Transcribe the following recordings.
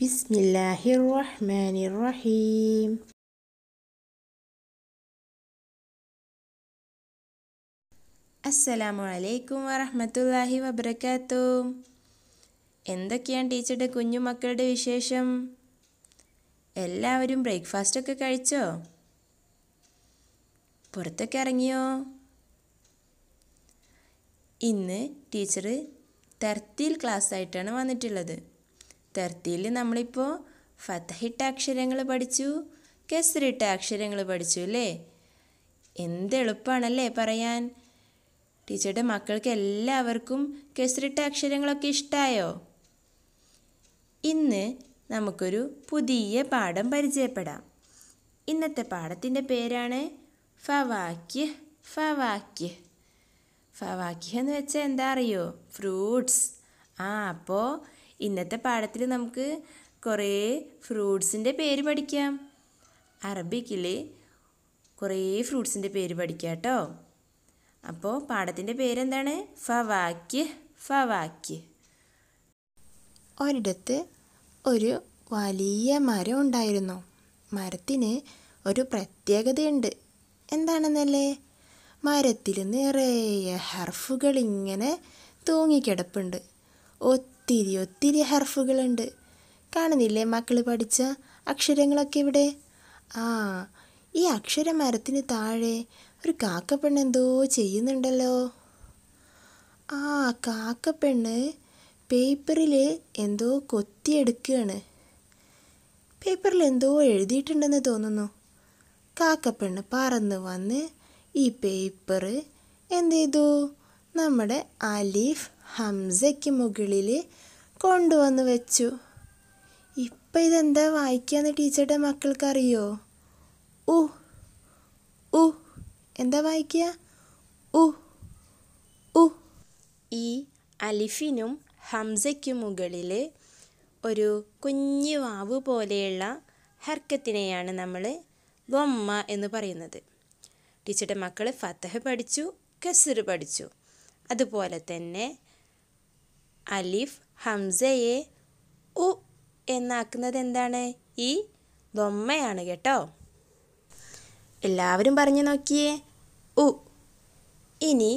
ബിസ്മില്ലാഹിർ റഹ്മാനിർ റഹീം അസ്സലാമു അലൈക്കും വറഹമത്തല്ലാഹി വബർക്കാത്തു എന്തൊക്കെയാണ് ടീച്ചറുടെ കുഞ്ഞുമക്കളുടെ വിശേഷം എല്ലാവരും ബ്രേക്ക്ഫാസ്റ്റൊക്കെ കഴിച്ചോ പുറത്തൊക്കെ ഇറങ്ങിയോ ഇന്ന് ടീച്ചർ തർത്തിൽ ക്ലാസ് ആയിട്ടാണ് വന്നിട്ടുള്ളത് തർത്തിൽ നമ്മളിപ്പോൾ ഫതഹിട്ട അക്ഷരങ്ങൾ പഠിച്ചു കെസറിട്ട അക്ഷരങ്ങൾ പഠിച്ചു അല്ലേ എന്ത് എളുപ്പമാണല്ലേ പറയാൻ ടീച്ചറുടെ മക്കൾക്ക് എല്ലാവർക്കും കെസറിട്ട അക്ഷരങ്ങളൊക്കെ ഇഷ്ടമായോ ഇന്ന് നമുക്കൊരു പുതിയ പാഠം പരിചയപ്പെടാം ഇന്നത്തെ പാഠത്തിൻ്റെ പേരാണ് ഫവാക്യ ഫവാക്യ ഫവാക്യ എന്ന് വെച്ചാൽ എന്താ അറിയോ ഫ്രൂട്ട്സ് ആ അപ്പോൾ ഇന്നത്തെ പാഠത്തിൽ നമുക്ക് കുറേ ഫ്രൂട്ട്സിൻ്റെ പേര് പഠിക്കാം അറബിക്കിൽ കുറേ ഫ്രൂട്ട്സിൻ്റെ പേര് പഠിക്കാം കേട്ടോ അപ്പോൾ പാഠത്തിൻ്റെ പേരെന്താണ് ഫവാക്യ ഫവാക്യ ഒരിടത്ത് ഒരു വലിയ മരം ഉണ്ടായിരുന്നു മരത്തിന് ഒരു പ്രത്യേകതയുണ്ട് എന്താണെന്നല്ലേ മരത്തിൽ നിറയെ ഹർഫുകൾ ഇങ്ങനെ തൂങ്ങിക്കിടപ്പുണ്ട് ഒത്തിരി ഒത്തിരി ഒത്തിരി ഹർഫുകളുണ്ട് കാണുന്നില്ലേ മക്കൾ പഠിച്ച അക്ഷരങ്ങളൊക്കെ ഇവിടെ ആ ഈ അക്ഷരമരത്തിന് താഴെ ഒരു കാക്കപ്പെണ്ണ് എന്തോ ചെയ്യുന്നുണ്ടല്ലോ ആ കാക്കപ്പെണ്ണ് പേപ്പറിൽ എന്തോ കൊത്തിയെടുക്കുകയാണ് പേപ്പറിൽ എന്തോ എഴുതിയിട്ടുണ്ടെന്ന് തോന്നുന്നു കാക്കപ്പെണ്ണ് പറന്ന് വന്ന് ഈ പേപ്പർ എന്ത് ചെയ്തു നമ്മുടെ അലീഫ് ഹംസയ്ക്ക് മുകളിൽ കൊണ്ടുവന്ന് വെച്ചു ഇപ്പം ഇതെന്താ വായിക്കാന്ന് ടീച്ചറുടെ മക്കൾക്കറിയോ ഉ ഉ എന്താ വായിക്കുക ഉ ഉ ഈ അലിഫിനും ഹംസയ്ക്കും മുകളിൽ ഒരു കുഞ്ഞു വാവ് പോലെയുള്ള ഹർക്കത്തിനെയാണ് നമ്മൾ വമ്മ എന്ന് പറയുന്നത് ടീച്ചറുടെ മക്കൾ ഫത്തഹ് പഠിച്ചു കസിർ പഠിച്ചു അതുപോലെ തന്നെ അലിഫ് ഹംസയെ ഉ എന്നാക്കുന്നത് എന്താണ് ഈ ദൊമ്മയാണ് കേട്ടോ എല്ലാവരും പറഞ്ഞു നോക്കിയേ ഉ ഇനി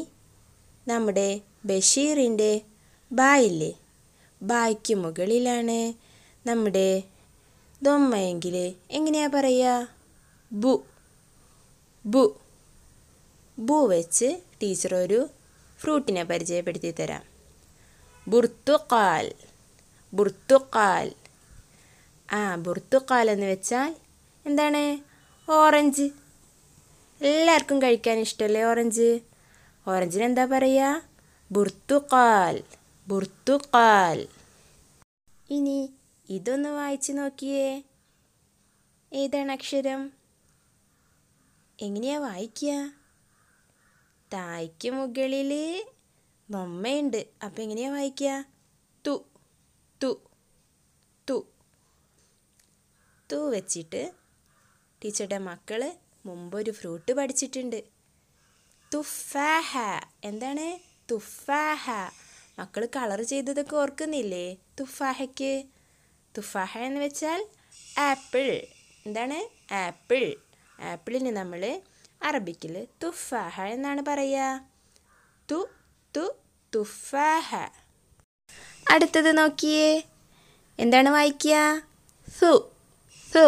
നമ്മുടെ ബഷീറിൻ്റെ ബായില്ലേ ബായ്ക്ക് മുകളിലാണ് നമ്മുടെ ദൊമ്മയെങ്കിൽ എങ്ങനെയാ പറയുക ബു ബു ബു വെച്ച് ടീച്ചർ ഒരു ഫ്രൂട്ടിനെ പരിചയപ്പെടുത്തി തരാം ബുർത്തുക്കാൽ ബുർത്തുക്കാൽ ആ ബുർത്തുക്കാൽ എന്ന് വെച്ചാൽ എന്താണ് ഓറഞ്ച് എല്ലാവർക്കും കഴിക്കാൻ ഇഷ്ടമല്ലേ ഓറഞ്ച് ഓറഞ്ചിന് എന്താ പറയുക ബുർത്തുക്കാൽ ബുർത്തുക്കാൽ ഇനി ഇതൊന്ന് വായിച്ചു നോക്കിയേ ഏതാണ് അക്ഷരം എങ്ങനെയാ വായിക്കുക തായ്ക്ക് മുകളിൽ നമ്മയുണ്ട് അപ്പം എങ്ങനെയാണ് വായിക്കുക തു തു തു തു വെച്ചിട്ട് ടീച്ചറുടെ മക്കൾ മുമ്പൊരു ഫ്രൂട്ട് പഠിച്ചിട്ടുണ്ട് തുഫാഹ എന്താണ് തുഫാഹ മക്കൾ കളർ ചെയ്തതൊക്കെ ഓർക്കുന്നില്ലേ തുഫാഹയ്ക്ക് തുഫാഹ എന്ന് വെച്ചാൽ ആപ്പിൾ എന്താണ് ആപ്പിൾ ആപ്പിളിന് നമ്മൾ അറബിക്കിൽ തുഫാഹ എന്നാണ് പറയുക തു തു തുഫാഹ അടുത്തത് നോക്കിയേ എന്താണ് വായിക്കുക സു സു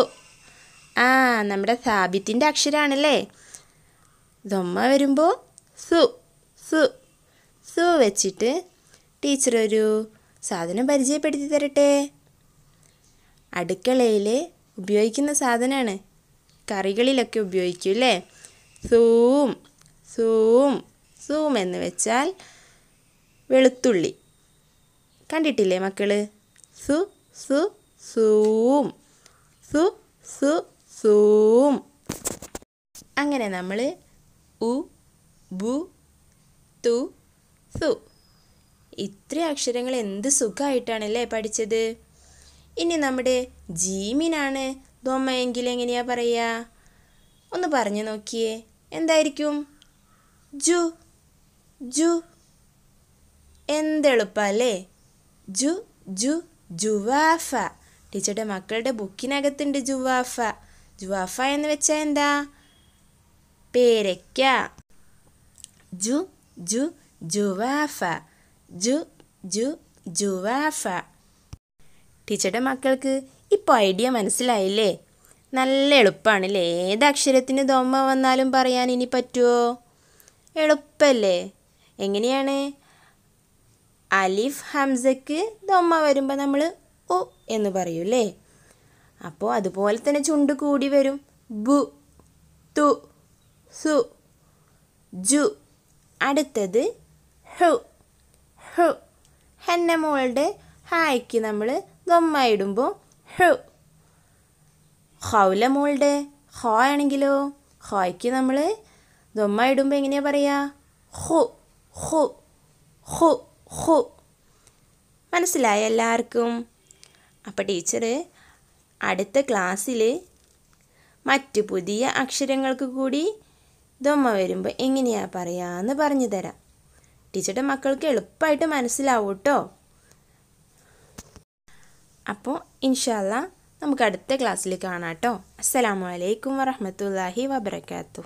ആ നമ്മുടെ സാബിത്തിൻ്റെ അക്ഷരമാണല്ലേ ദൊമ്മ വരുമ്പോൾ സു സു സു വെച്ചിട്ട് ടീച്ചർ ഒരു സാധനം പരിചയപ്പെടുത്തി തരട്ടെ അടുക്കളയിൽ ഉപയോഗിക്കുന്ന സാധനമാണ് കറികളിലൊക്കെ ഉപയോഗിക്കും അല്ലേ സൂം സൂം സൂം എന്ന് വെച്ചാൽ വെളുത്തുള്ളി കണ്ടിട്ടില്ലേ മക്കൾ സു സു സൂം സു സു സൂം അങ്ങനെ നമ്മൾ ഉ ബു തു സു ഇത്ര അക്ഷരങ്ങൾ എന്ത് സുഖമായിട്ടാണല്ലേ പഠിച്ചത് ഇനി നമ്മുടെ ജീമിനാണ് ദോമയെങ്കിൽ എങ്ങനെയാ പറയുക ഒന്ന് പറഞ്ഞു നോക്കിയേ എന്തായിരിക്കും ജു ജു എന്തെളുപ്പല്ലേ ജു ജു ജുവാഫ ടീച്ചറുടെ മക്കളുടെ ബുക്കിനകത്തുണ്ട് ജുവാഫ ജുവാഫ എന്ന് വെച്ചാൽ എന്താ പേരയ്ക്ക ജു ജു ജുവാഫ ജു ജു ജുവാഫ ടീച്ചറുടെ മക്കൾക്ക് ഇപ്പോൾ ഐഡിയ മനസ്സിലായില്ലേ നല്ല എളുപ്പമാണ് അല്ലേ ഏത് അക്ഷരത്തിന് ദോമ വന്നാലും പറയാൻ ഇനി പറ്റുമോ എളുപ്പല്ലേ എങ്ങനെയാണ് അലിഫ് ഹംസക്ക് ദോമ വരുമ്പോൾ നമ്മൾ ഒ എന്ന് പറയും അല്ലേ അപ്പോൾ അതുപോലെ തന്നെ ചുണ്ട് കൂടി വരും ബു തു സു ജു അടുത്തത് ഹു ഹു ഹെന്ന മോളുടെ ഹായ്ക്ക് നമ്മൾ ദൊമ്മ ഇടുമ്പോൾ ഹു ഹൗല മോളുടെ ഹോ ആണെങ്കിലോ ഹോയ്ക്ക് നമ്മൾ ദൊമ്മ ഇടുമ്പോൾ എങ്ങനെയാ പറയാ ഹു ഹു ഹു ഹു മനസ്സിലായ എല്ലാവർക്കും അപ്പോൾ ടീച്ചർ അടുത്ത ക്ലാസ്സിൽ മറ്റ് പുതിയ അക്ഷരങ്ങൾക്ക് കൂടി ദൊമ്മ വരുമ്പോൾ എങ്ങനെയാ പറയാന്ന് പറഞ്ഞു തരാം ടീച്ചറുടെ മക്കൾക്ക് എളുപ്പമായിട്ട് മനസ്സിലാവും കേട്ടോ അപ്പോൾ ഇൻഷാല്ല നമുക്ക് അടുത്ത ക്ലാസ്സിൽ കാണാം കേട്ടോ അസ്സലാമലൈക്കും വറഹമത്തല്ലാഹി വബർക്കാത്തു